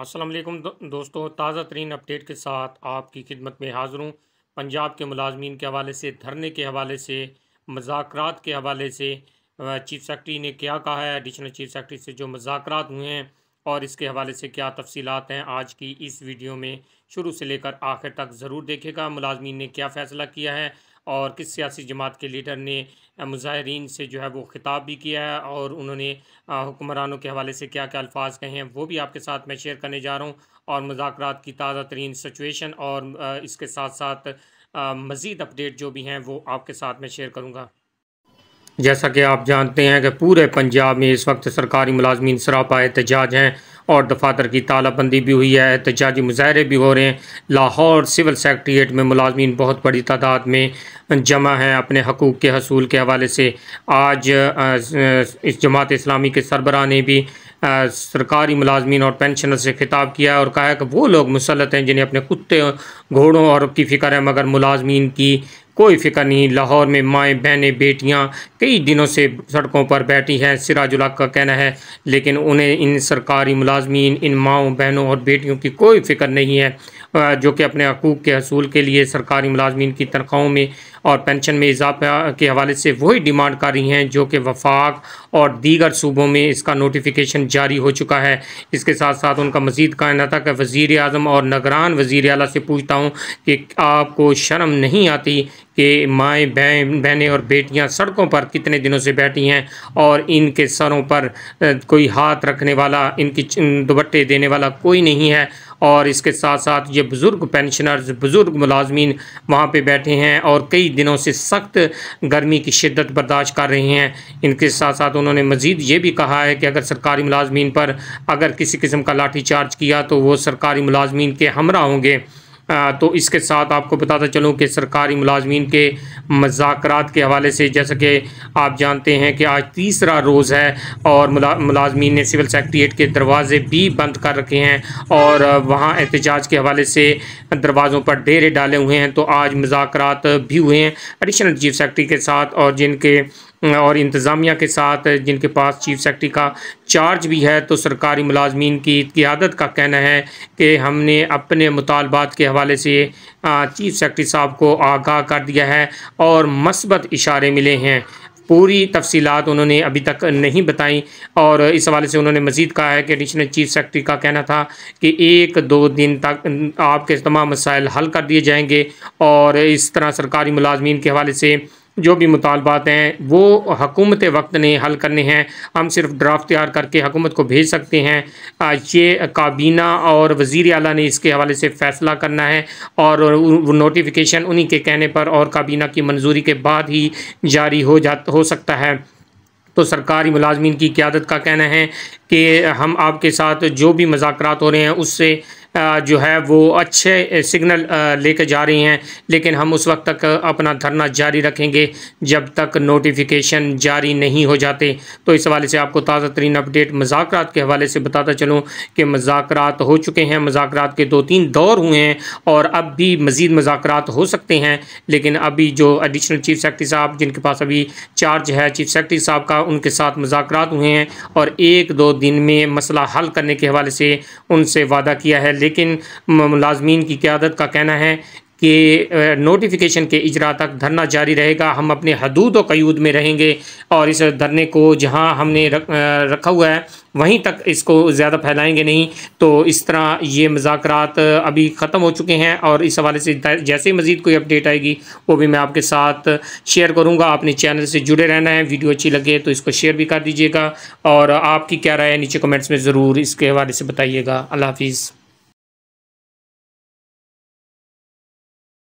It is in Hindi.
असलम दो, दोस्तों ताज़ा तरीन अपडेट के साथ आपकी खिदमत में हाज़िर हूँ पंजाब के मुलाजमीन के हवाले से धरने के हवाले से मजाक के हवाले से चीफ सेक्रटरी ने क्या कहा है एडिशनल चीफ सेक्रटरी से जो मजाक हुए हैं और इसके हवाले से क्या तफसीत हैं आज की इस वीडियो में शुरू से लेकर आखिर तक ज़रूर देखेगा मुलाजमीन ने क्या फ़ैसला किया है और किस सियासी जमात के लीडर ने मुजाहरीन से जो है वो खिताब भी किया है और उन्होंने हुक्मरानों के हवाले से क्या क्या अल्फाज कहे हैं वो भी आपके साथ मैं शेयर करने जा रहा हूँ और मुजात की ताज़ा तरीन सिचुएशन और इसके साथ साथ मज़ीद अपडेट जो भी हैं वो आपके साथ मैं शेयर करूँगा जैसा कि आप जानते हैं कि पूरे पंजाब में इस वक्त सरकारी मुलाजमीन सरापा एहतजाज हैं और दफातर की तालाबंदी भी हुई है एहतजाजी मुजाहरे भी हो रहे हैं लाहौर सिविल सेक्रट्रिएट में मुलाजमीन बहुत बड़ी तादाद में जमा हैं अपने हकूक़ के हसूल के हवाले से आज इस जमात इस्लामी के सरबरा ने भी सरकारी मुलाजमीन और पेंशनर से खिताब किया और कहा है कि वो लोग मुसलत हैं जिन्हें अपने कुत्ते घोड़ों और की फ़िक्र है मगर मुलाजमीन की कोई फिक्र नहीं लाहौर में माएँ बहनें बेटियां कई दिनों से सड़कों पर बैठी हैं सिराजुलाक का कहना है लेकिन उन्हें इन सरकारी मुलाजमीन इन माओं बहनों और बेटियों की कोई फिक्र नहीं है जो कि अपने हकूक़ के हसूल के लिए सरकारी मुलाजमीन की तनख्वाहों में और पेंशन में इजाफा के हवाले से वही डिमांड कर रही हैं जो कि वफाक और दीगर सूबों में इसका नोटिफिकेशन जारी हो चुका है इसके साथ साथ उनका मजीद कहना था कि वज़ी अजम और नगरान वज़ी अला से पूछता हूँ कि आपको शर्म नहीं आती कि माएँ बहन बहनें और बेटियां सड़कों पर कितने दिनों से बैठी हैं और इनके सरों पर कोई हाथ रखने वाला इनकी दुपट्टे देने वाला कोई नहीं है और इसके साथ साथ ये बुज़ुर्ग पेंशनर्स बुज़ुर्ग मुलाजमीन वहाँ पे बैठे हैं और कई दिनों से सख्त गर्मी की शिद्दत बर्दाश्त कर रहे हैं इनके साथ साथ उन्होंने मज़ीद ये भी कहा है कि अगर सरकारी मुलाजमीन पर अगर किसी किस्म का लाठी चार्ज किया तो वो सरकारी मुलाजमीन के हमरा होंगे तो इसके साथ आपको बताता चलूँ कि सरकारी मुलाजमीन के मजाक के हवाले से जैसा कि आप जानते हैं कि आज तीसरा रोज़ है और मुला, मुलाजमीन ने सिविल सेक्रट्रिएट के दरवाजे भी बंद कर रखे हैं और वहाँ एहतजाज के हवाले से दरवाज़ों पर डेरे डाले हुए हैं तो आज मजाक भी हुए हैं एडिशनल चीफ सेक्रट्री के साथ और जिनके और इंतज़ामिया के साथ जिनके पास चीफ सेक्रेटरी का चार्ज भी है तो सरकारी मुलाजमीन की क्यादत का कहना है कि हमने अपने मुतालबात के हवाले से चीफ सेक्रेटरी साहब को आगाह कर दिया है और मस्बत इशारे मिले हैं पूरी तफसीत उन्होंने अभी तक नहीं बताई और इस हवाले से उन्होंने मजीद कहा है कि एडिशनल चीफ सेक्रेटरी का कहना था कि एक दो दिन तक आपके तमाम मसाइल हल कर दिए जाएंगे और इस तरह सरकारी मुलाजमीन के हवाले से जो भी मुतालबात हैं वो हकूमत वक्त ने हल करने हैं हम सिर्फ ड्राफ्ट तैयार करके हकूमत को भेज सकते हैं ये काबीना और वज़ी अला ने इसके हवाले से फ़ैसला करना है और नोटिफिकेशन उन्हीं के कहने पर और काबीना की मंजूरी के बाद ही जारी हो जा हो सकता है तो सरकारी मुलाजमीन की क्यादत का कहना है कि हम आपके साथ जो भी मजाक हो रहे हैं उससे जो है वो अच्छे सिग्नल लेकर जा रही हैं लेकिन हम उस वक्त तक अपना धरना जारी रखेंगे जब तक नोटिफिकेशन जारी नहीं हो जाते तो इस हवाले से आपको ताज़ा तरीन अपडेट मजाक के हवाले से बताता चलूँ कि मजाक हो चुके हैं मजाक के दो तीन दौर हुए हैं और अब भी मज़ीद मजाक हो सकते हैं लेकिन अभी जो एडिशनल चीफ सेक्रटरी साहब जिनके पास अभी चार्ज है चीफ सेक्रटरी साहब का उनके साथ मजाक हुए हैं और एक दो दिन में मसला हल करने के हवाले से उनसे वादा किया है लेकिन मुलाजमीन की क्यादत का कहना है कि नोटिफिकेशन के इजरा तक धरना जारी रहेगा हम अपने हदूद और कयूद में रहेंगे और इस धरने को जहाँ हमने रख, रखा हुआ है वहीं तक इसको ज़्यादा फैलाएंगे नहीं तो इस तरह ये मजाक अभी ख़त्म हो चुके हैं और इस हवाले से जैसे ही मज़ीद कोई अपडेट आएगी वो भी मैं आपके साथ शेयर करूँगा अपने चैनल से जुड़े रहना है वीडियो अच्छी लगे तो इसको शेयर भी कर दीजिएगा और आपकी क्या राय है नीचे कमेंट्स में ज़रूर इसके हवाले से बताइएगा अल्लाह हाफिज़